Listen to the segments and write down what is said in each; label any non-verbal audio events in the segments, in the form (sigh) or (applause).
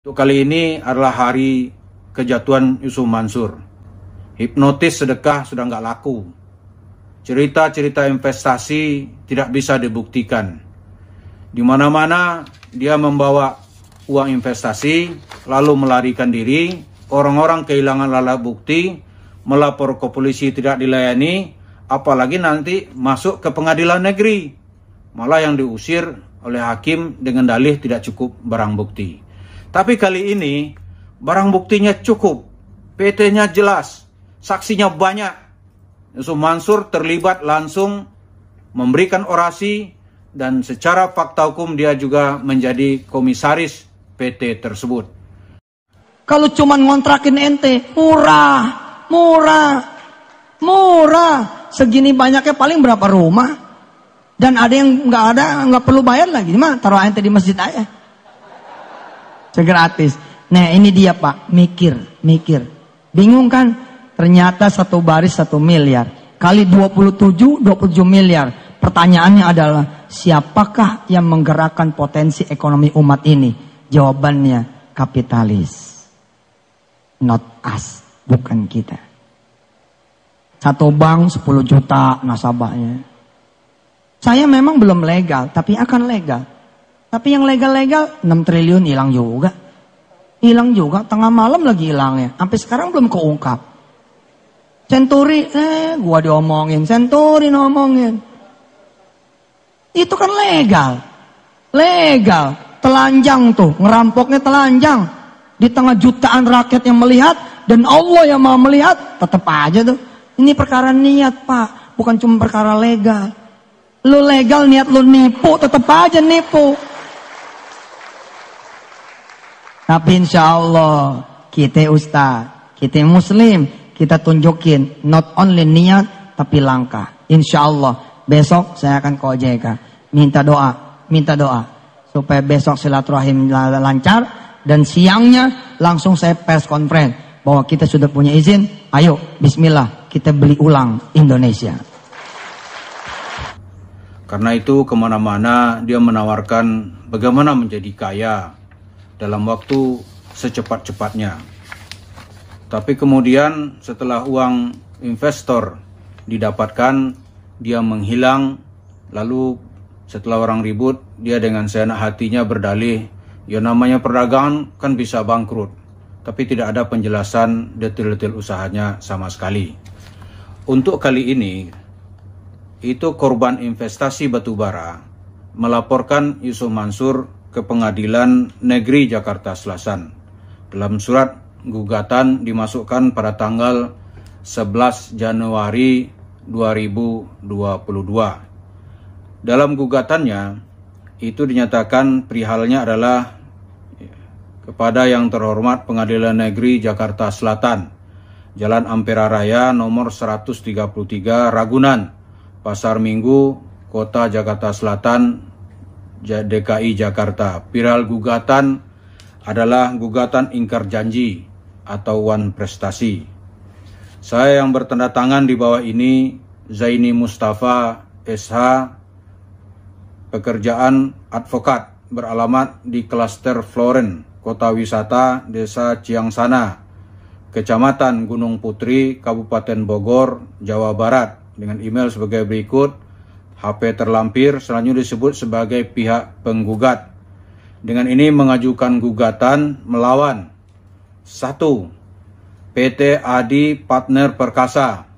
Untuk kali ini adalah hari kejatuhan Yusuf Mansur. Hipnotis sedekah sudah nggak laku. Cerita-cerita investasi tidak bisa dibuktikan. Di mana-mana dia membawa uang investasi, lalu melarikan diri. Orang-orang kehilangan lala bukti, melapor ke polisi tidak dilayani, apalagi nanti masuk ke pengadilan negeri. Malah yang diusir oleh hakim dengan dalih tidak cukup barang bukti. Tapi kali ini barang buktinya cukup, PT-nya jelas, saksinya banyak. Yusuf Mansur terlibat langsung memberikan orasi dan secara fakta hukum dia juga menjadi komisaris PT tersebut. Kalau cuma ngontrakin ente, murah, murah, murah. Segini banyaknya paling berapa rumah? Dan ada yang nggak ada, nggak perlu bayar lagi. Mah, taruh ente di masjid aja segratis. Nah ini dia pak, mikir, mikir. Bingung kan? Ternyata satu baris satu miliar. Kali 27, 27 miliar. Pertanyaannya adalah, siapakah yang menggerakkan potensi ekonomi umat ini? Jawabannya, kapitalis. Not us, bukan kita. Satu bank 10 juta nasabahnya. Saya memang belum legal, tapi akan legal. Tapi yang legal-legal 6 triliun hilang juga. Hilang juga, tengah malam lagi hilangnya. Sampai sekarang belum keungkap. Centuri, eh gua diomongin, Centuri, ngomongin. Itu kan legal. Legal, telanjang tuh, ngerampoknya telanjang. Di tengah jutaan rakyat yang melihat dan Allah yang mau melihat, tetap aja tuh. Ini perkara niat, Pak, bukan cuma perkara legal. Lu legal niat lu nipu, tetap aja nipu. Tapi insya Allah kita ustaz, kita muslim, kita tunjukin not only niat tapi langkah. Insya Allah besok saya akan ke Minta doa, minta doa supaya besok silaturahim lancar dan siangnya langsung saya press conference bahwa kita sudah punya izin. Ayo, Bismillah kita beli ulang Indonesia. Karena itu kemana-mana dia menawarkan bagaimana menjadi kaya, dalam waktu secepat-cepatnya. Tapi kemudian setelah uang investor didapatkan, dia menghilang, lalu setelah orang ribut, dia dengan seenak hatinya berdalih, ya namanya perdagangan kan bisa bangkrut, tapi tidak ada penjelasan detil-detil usahanya sama sekali. Untuk kali ini, itu korban investasi batubara melaporkan Yusuf Mansur ke Pengadilan Negeri Jakarta Selatan. Dalam surat gugatan dimasukkan pada tanggal 11 Januari 2022. Dalam gugatannya, itu dinyatakan perihalnya adalah kepada yang terhormat Pengadilan Negeri Jakarta Selatan, Jalan Ampera Raya nomor 133 Ragunan, Pasar Minggu, Kota Jakarta Selatan DKI Jakarta. Viral gugatan adalah gugatan ingkar janji atau wan prestasi. Saya yang bertanda tangan di bawah ini, Zaini Mustafa SH, pekerjaan advokat beralamat di klaster Floren, Kota Wisata, Desa Ciangsana, Kecamatan Gunung Putri, Kabupaten Bogor, Jawa Barat, dengan email sebagai berikut, HP terlampir selanjutnya disebut sebagai pihak penggugat. Dengan ini mengajukan gugatan melawan 1. PT Adi Partner Perkasa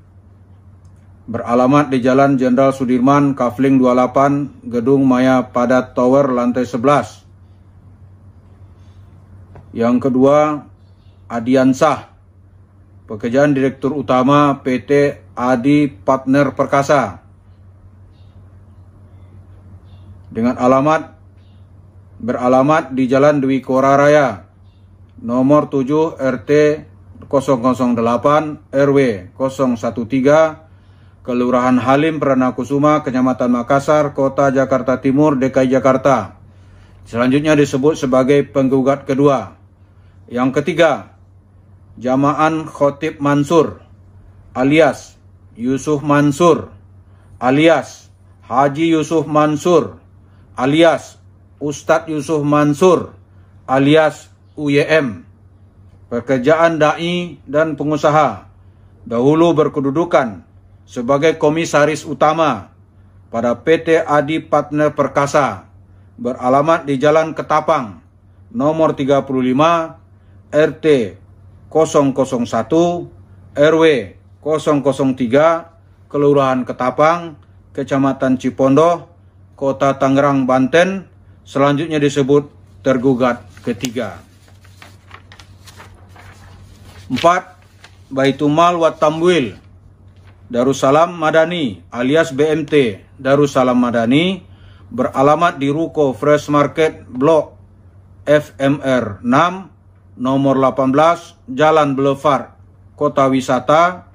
beralamat di Jalan Jenderal Sudirman, Kafling 28, Gedung Maya Padat Tower, lantai 11. Yang kedua, Adiansah, pekerjaan Direktur Utama PT Adi Partner Perkasa dengan alamat beralamat di Jalan Dwi Kora Raya nomor 7 RT 008 RW 013 Kelurahan Halim Perdana Kusuma Kecamatan Makassar Kota Jakarta Timur DKI Jakarta selanjutnya disebut sebagai penggugat kedua yang ketiga Jamaan Khotib Mansur alias Yusuf Mansur alias Haji Yusuf Mansur alias Ustadz Yusuf Mansur alias UYM, pekerjaan dai dan pengusaha, dahulu berkedudukan sebagai komisaris utama pada PT Adi Partner Perkasa, beralamat di Jalan Ketapang, nomor 35, RT 001, RW 003, Kelurahan Ketapang, Kecamatan Cipondoh, Kota Tangerang, Banten, selanjutnya disebut tergugat ketiga. 4. Baitumal wa Darussalam Madani alias BMT Darussalam Madani beralamat di Ruko Fresh Market Blok FMR 6 nomor 18 Jalan Belefar Kota Wisata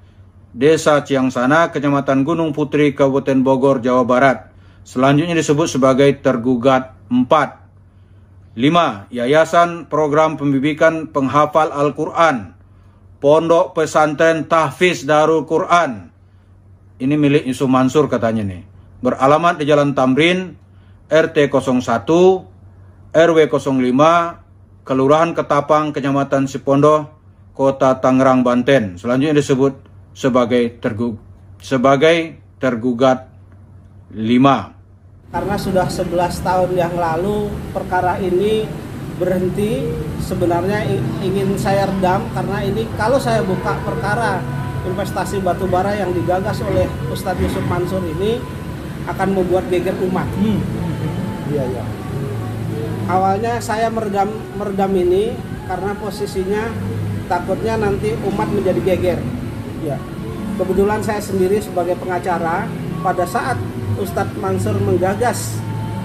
Desa Ciangsana Kecamatan Gunung Putri Kabupaten Bogor Jawa Barat Selanjutnya disebut sebagai tergugat 4. 5. Yayasan Program Pembibikan Penghafal Al-Quran Pondok Pesantren Tahfiz Darul Quran Ini milik Yusuf Mansur katanya nih Beralamat di Jalan Tamrin RT 01 RW 05 Kelurahan Ketapang Kecamatan Sipondo Kota Tangerang Banten Selanjutnya disebut sebagai tergugat sebagai tergugat 5 karena sudah 11 tahun yang lalu perkara ini berhenti sebenarnya ingin saya redam karena ini kalau saya buka perkara investasi batubara yang digagas oleh Ustadz Yusuf Mansur ini akan membuat geger umat. Hmm. ya. ya. Awalnya saya meredam meredam ini karena posisinya takutnya nanti umat menjadi geger. Ya. Kebetulan saya sendiri sebagai pengacara pada saat Ustadz Mansur menggagas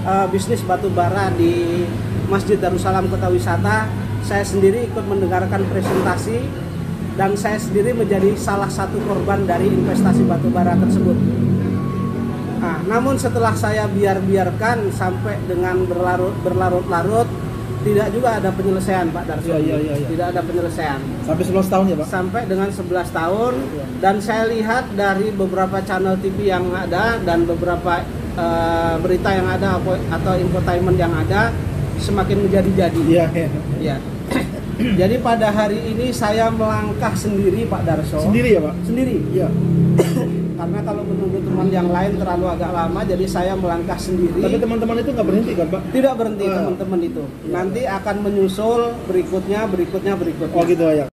uh, bisnis batu bara di Masjid Darussalam Kota Wisata. Saya sendiri ikut mendengarkan presentasi dan saya sendiri menjadi salah satu korban dari investasi batu bara tersebut. Nah, namun setelah saya biar-biarkan sampai dengan berlarut berlarut-larut tidak juga ada penyelesaian Pak Darso. Iya, iya, iya, iya. Tidak ada penyelesaian. Sampai 11 tahun ya Pak? Sampai dengan 11 tahun iya. dan saya lihat dari beberapa channel TV yang ada dan beberapa uh, berita yang ada atau infotainment yang ada semakin menjadi-jadi. Iya. Iya. Ya. (clears throat) Jadi pada hari ini saya melangkah sendiri Pak Darso. Sendiri ya Pak? Sendiri. Iya karena kalau menunggu teman yang lain terlalu agak lama jadi saya melangkah sendiri tapi teman-teman itu nggak berhenti kan pak tidak berhenti teman ah. teman-teman itu iya. nanti akan menyusul berikutnya berikutnya berikutnya oh gitu ya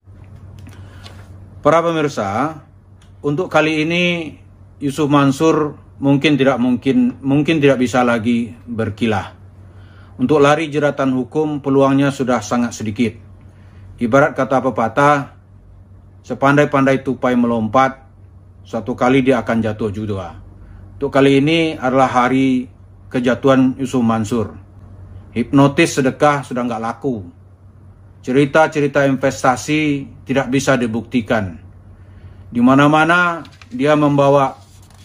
para pemirsa untuk kali ini Yusuf Mansur mungkin tidak mungkin mungkin tidak bisa lagi berkilah untuk lari jeratan hukum peluangnya sudah sangat sedikit ibarat kata pepatah sepandai-pandai tupai melompat Suatu kali dia akan jatuh juga. Untuk kali ini adalah hari kejatuhan Yusuf Mansur. Hipnotis sedekah sudah nggak laku. Cerita-cerita investasi tidak bisa dibuktikan. Di mana-mana dia membawa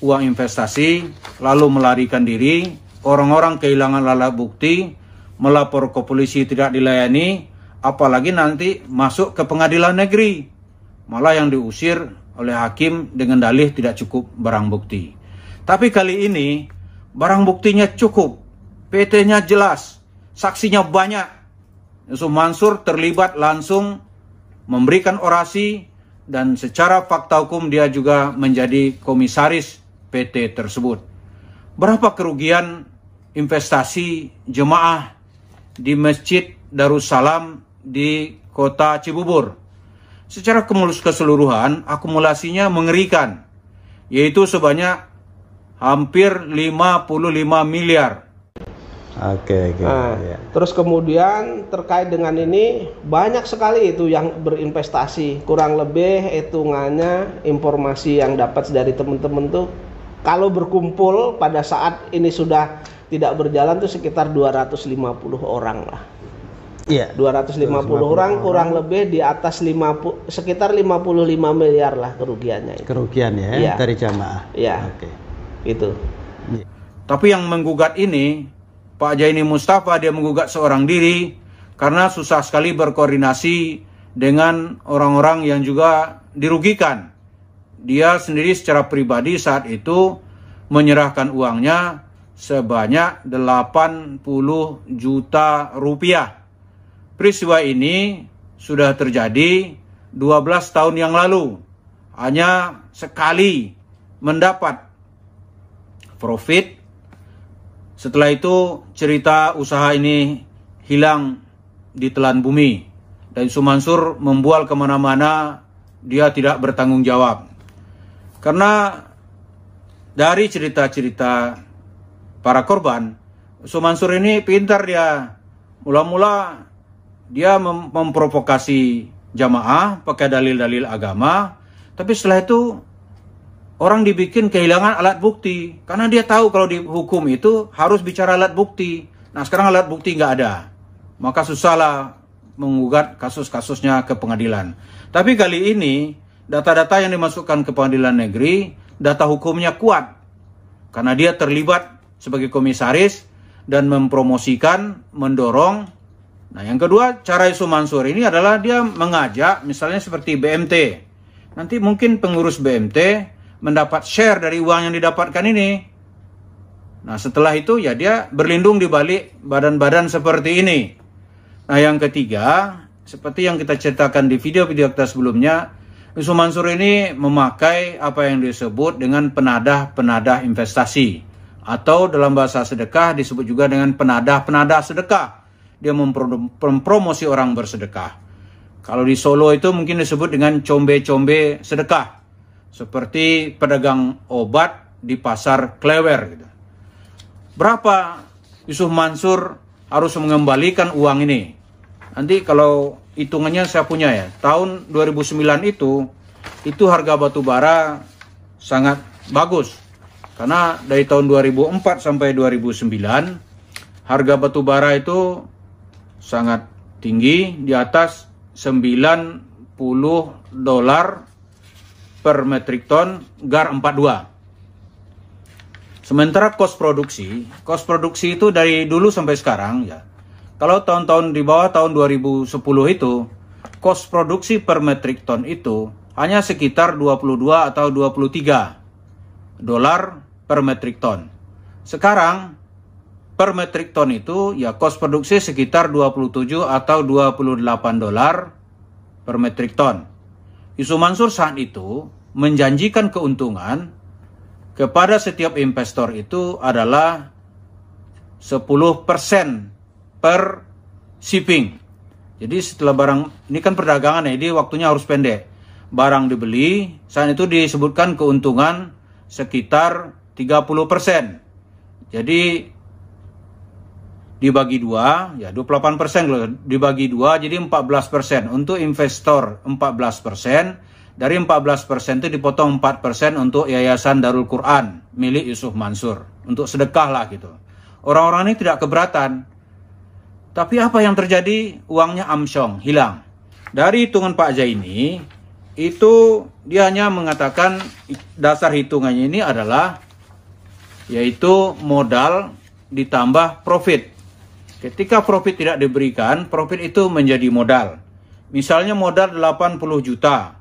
uang investasi, lalu melarikan diri, orang-orang kehilangan lala bukti, melapor ke polisi tidak dilayani, apalagi nanti masuk ke pengadilan negeri. Malah yang diusir oleh hakim dengan dalih tidak cukup barang bukti. Tapi kali ini barang buktinya cukup, PT-nya jelas, saksinya banyak. Yusuf Mansur terlibat langsung memberikan orasi dan secara fakta hukum dia juga menjadi komisaris PT tersebut. Berapa kerugian investasi jemaah di Masjid Darussalam di kota Cibubur? secara keseluruhan akumulasinya mengerikan, yaitu sebanyak hampir 55 miliar. Oke, okay, okay, nah, yeah. terus kemudian terkait dengan ini banyak sekali itu yang berinvestasi kurang lebih hitungannya informasi yang dapat dari teman-teman tuh kalau berkumpul pada saat ini sudah tidak berjalan tuh sekitar 250 orang lah. Iya. 250, puluh orang, kurang lebih di atas 50 sekitar 55 miliar lah kerugiannya. Itu. Kerugian ya, ya. dari jamaah. Iya. Oke. Okay. Itu. Ya. Tapi yang menggugat ini Pak Jaini Mustafa dia menggugat seorang diri karena susah sekali berkoordinasi dengan orang-orang yang juga dirugikan. Dia sendiri secara pribadi saat itu menyerahkan uangnya sebanyak 80 juta rupiah Peristiwa ini sudah terjadi 12 tahun yang lalu. Hanya sekali mendapat profit. Setelah itu cerita usaha ini hilang di telan bumi. Dan Sumansur membual kemana-mana, dia tidak bertanggung jawab. Karena dari cerita-cerita para korban, Sumansur ini pintar dia. Mula-mula dia mem memprovokasi jamaah pakai dalil-dalil agama, tapi setelah itu orang dibikin kehilangan alat bukti karena dia tahu kalau dihukum itu harus bicara alat bukti. Nah sekarang alat bukti nggak ada, maka susahlah mengugat kasus-kasusnya ke pengadilan. Tapi kali ini data-data yang dimasukkan ke pengadilan negeri, data hukumnya kuat karena dia terlibat sebagai komisaris dan mempromosikan, mendorong Nah, yang kedua, cara Isu Mansur ini adalah dia mengajak misalnya seperti BMT. Nanti mungkin pengurus BMT mendapat share dari uang yang didapatkan ini. Nah, setelah itu ya dia berlindung di balik badan-badan seperti ini. Nah, yang ketiga, seperti yang kita ceritakan di video-video kita sebelumnya, Isu Mansur ini memakai apa yang disebut dengan penadah-penadah investasi atau dalam bahasa sedekah disebut juga dengan penadah-penadah sedekah dia mempromosi orang bersedekah. Kalau di Solo itu mungkin disebut dengan combe-combe sedekah. Seperti pedagang obat di pasar klewer. Gitu. Berapa Yusuf Mansur harus mengembalikan uang ini? Nanti kalau hitungannya saya punya ya. Tahun 2009 itu, itu harga batu bara sangat bagus. Karena dari tahun 2004 sampai 2009, harga batu bara itu sangat tinggi di atas 90 dolar per metric ton GAR 42. Sementara kos produksi, kos produksi itu dari dulu sampai sekarang ya. Kalau tahun-tahun di bawah tahun 2010 itu, kos produksi per metric ton itu hanya sekitar 22 atau 23 dolar per metric ton. Sekarang per metric ton itu ya kos produksi sekitar 27 atau 28 dolar per metric ton. Isu Mansur saat itu menjanjikan keuntungan kepada setiap investor itu adalah 10% per shipping. Jadi setelah barang ini kan perdagangan ya, jadi waktunya harus pendek. Barang dibeli, saat itu disebutkan keuntungan sekitar 30%. Jadi dibagi dua, ya 28 persen dibagi dua, jadi 14 persen untuk investor 14 persen. Dari 14 persen itu dipotong 4 persen untuk Yayasan Darul Quran milik Yusuf Mansur untuk sedekah lah gitu. Orang-orang ini tidak keberatan. Tapi apa yang terjadi? Uangnya amsyong, hilang. Dari hitungan Pak ini, itu dia hanya mengatakan dasar hitungannya ini adalah yaitu modal ditambah profit. Ketika profit tidak diberikan, profit itu menjadi modal. Misalnya modal 80 juta.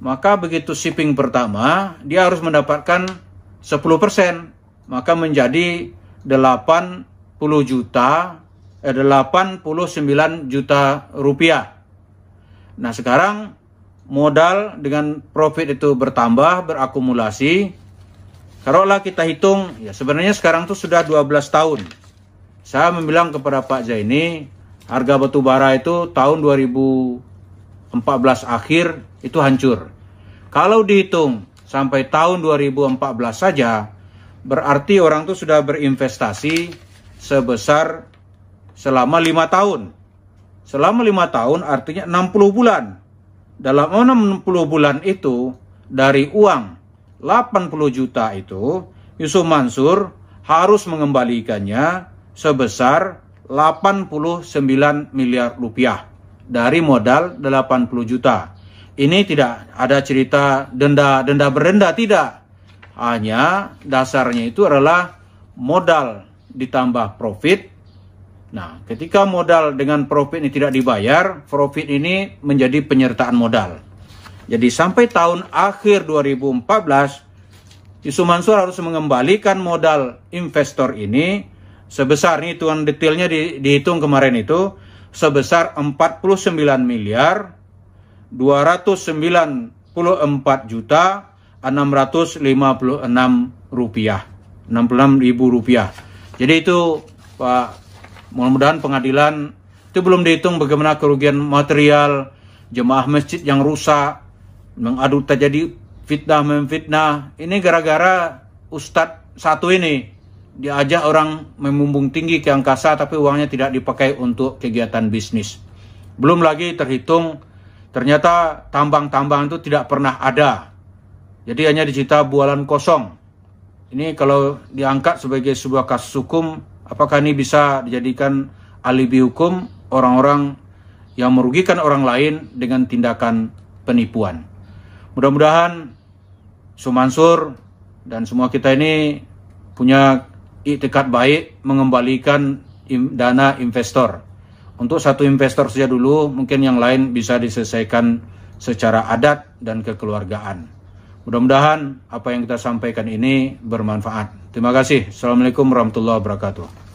Maka begitu shipping pertama, dia harus mendapatkan 10%, maka menjadi 80 juta eh, 89 juta rupiah. Nah, sekarang modal dengan profit itu bertambah, berakumulasi. Kalau kita hitung, ya sebenarnya sekarang itu sudah 12 tahun saya membilang kepada Pak Zaini, harga batu bara itu tahun 2014 akhir itu hancur. Kalau dihitung sampai tahun 2014 saja, berarti orang itu sudah berinvestasi sebesar selama lima tahun. Selama lima tahun artinya 60 bulan. Dalam 60 bulan itu dari uang 80 juta itu Yusuf Mansur harus mengembalikannya sebesar 89 miliar rupiah dari modal 80 juta. Ini tidak ada cerita denda denda berenda tidak. Hanya dasarnya itu adalah modal ditambah profit. Nah, ketika modal dengan profit ini tidak dibayar, profit ini menjadi penyertaan modal. Jadi sampai tahun akhir 2014 Yusuf Mansur harus mengembalikan modal investor ini sebesar ini tuan detailnya di, dihitung kemarin itu sebesar 49 miliar 294 juta 656 rupiah 66 ribu rupiah jadi itu Pak mudah-mudahan pengadilan itu belum dihitung bagaimana kerugian material jemaah masjid yang rusak mengadu terjadi fitnah memfitnah ini gara-gara Ustadz satu ini diajak orang memumbung tinggi ke angkasa tapi uangnya tidak dipakai untuk kegiatan bisnis. Belum lagi terhitung ternyata tambang-tambang itu tidak pernah ada. Jadi hanya dicita bualan kosong. Ini kalau diangkat sebagai sebuah kasus hukum, apakah ini bisa dijadikan alibi hukum orang-orang yang merugikan orang lain dengan tindakan penipuan? Mudah-mudahan Sumansur dan semua kita ini punya itikat baik mengembalikan dana investor. Untuk satu investor saja dulu, mungkin yang lain bisa diselesaikan secara adat dan kekeluargaan. Mudah-mudahan apa yang kita sampaikan ini bermanfaat. Terima kasih. Assalamualaikum warahmatullahi wabarakatuh.